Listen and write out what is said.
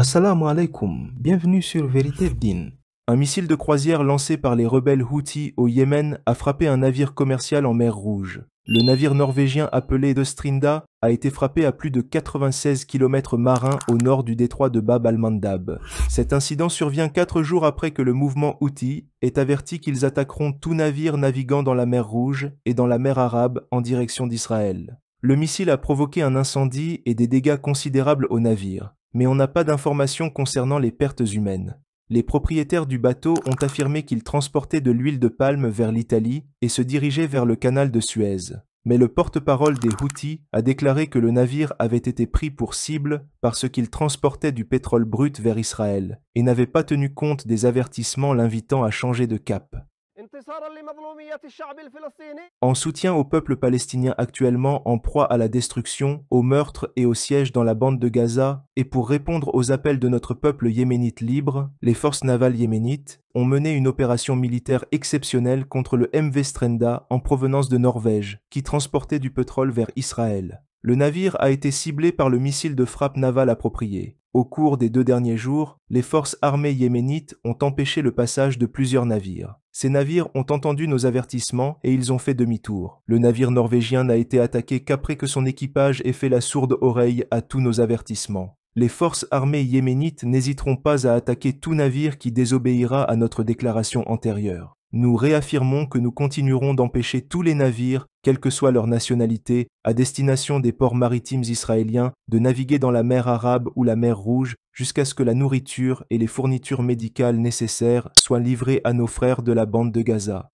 Assalamu alaikum, bienvenue sur Vérité Din. Un missile de croisière lancé par les rebelles Houthis au Yémen a frappé un navire commercial en mer Rouge. Le navire norvégien appelé Dostrinda a été frappé à plus de 96 km marins au nord du détroit de Bab al-Mandab. Cet incident survient quatre jours après que le mouvement Houthi ait averti qu'ils attaqueront tout navire naviguant dans la mer Rouge et dans la mer Arabe en direction d'Israël. Le missile a provoqué un incendie et des dégâts considérables au navire mais on n'a pas d'informations concernant les pertes humaines. Les propriétaires du bateau ont affirmé qu'ils transportaient de l'huile de palme vers l'Italie et se dirigeaient vers le canal de Suez. Mais le porte-parole des Houthis a déclaré que le navire avait été pris pour cible parce qu'il transportait du pétrole brut vers Israël et n'avait pas tenu compte des avertissements l'invitant à changer de cap. En soutien au peuple palestinien actuellement en proie à la destruction, au meurtre et au siège dans la bande de Gaza, et pour répondre aux appels de notre peuple yéménite libre, les forces navales yéménites ont mené une opération militaire exceptionnelle contre le MV Strenda en provenance de Norvège, qui transportait du pétrole vers Israël. Le navire a été ciblé par le missile de frappe navale approprié. Au cours des deux derniers jours, les forces armées yéménites ont empêché le passage de plusieurs navires. Ces navires ont entendu nos avertissements et ils ont fait demi-tour. Le navire norvégien n'a été attaqué qu'après que son équipage ait fait la sourde oreille à tous nos avertissements. Les forces armées yéménites n'hésiteront pas à attaquer tout navire qui désobéira à notre déclaration antérieure nous réaffirmons que nous continuerons d'empêcher tous les navires, quelle que soit leur nationalité, à destination des ports maritimes israéliens, de naviguer dans la mer Arabe ou la mer Rouge jusqu'à ce que la nourriture et les fournitures médicales nécessaires soient livrées à nos frères de la bande de Gaza.